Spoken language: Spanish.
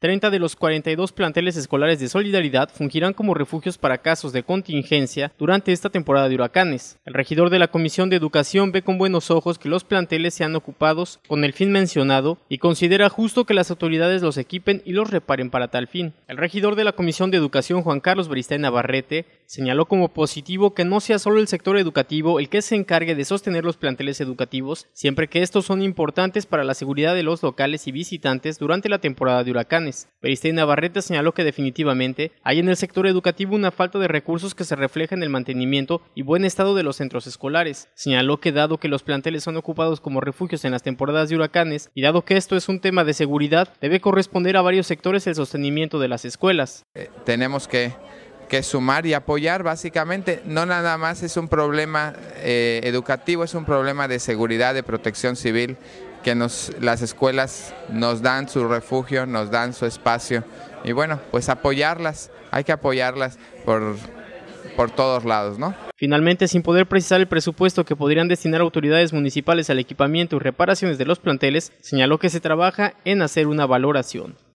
30 de los 42 planteles escolares de solidaridad fungirán como refugios para casos de contingencia durante esta temporada de huracanes. El regidor de la Comisión de Educación ve con buenos ojos que los planteles sean ocupados con el fin mencionado y considera justo que las autoridades los equipen y los reparen para tal fin. El regidor de la Comisión de Educación, Juan Carlos Bristén Navarrete, señaló como positivo que no sea solo el sector educativo el que se encargue de sostener los planteles educativos, siempre que estos son importantes para la seguridad de los locales y visitantes durante la temporada de huracanes planes. barreta Navarrete señaló que definitivamente hay en el sector educativo una falta de recursos que se refleja en el mantenimiento y buen estado de los centros escolares. Señaló que dado que los planteles son ocupados como refugios en las temporadas de huracanes y dado que esto es un tema de seguridad, debe corresponder a varios sectores el sostenimiento de las escuelas. Eh, tenemos que sumar y apoyar básicamente. No nada más es un problema eh, educativo, es un problema de seguridad, de protección civil que nos, las escuelas nos dan su refugio, nos dan su espacio. Y bueno, pues apoyarlas, hay que apoyarlas por, todos lados, ¿no? Finalmente, sin poder precisar el presupuesto que podrían destinar autoridades municipales al equipamiento y reparaciones de los planteles, señaló que se trabaja en hacer una valoración.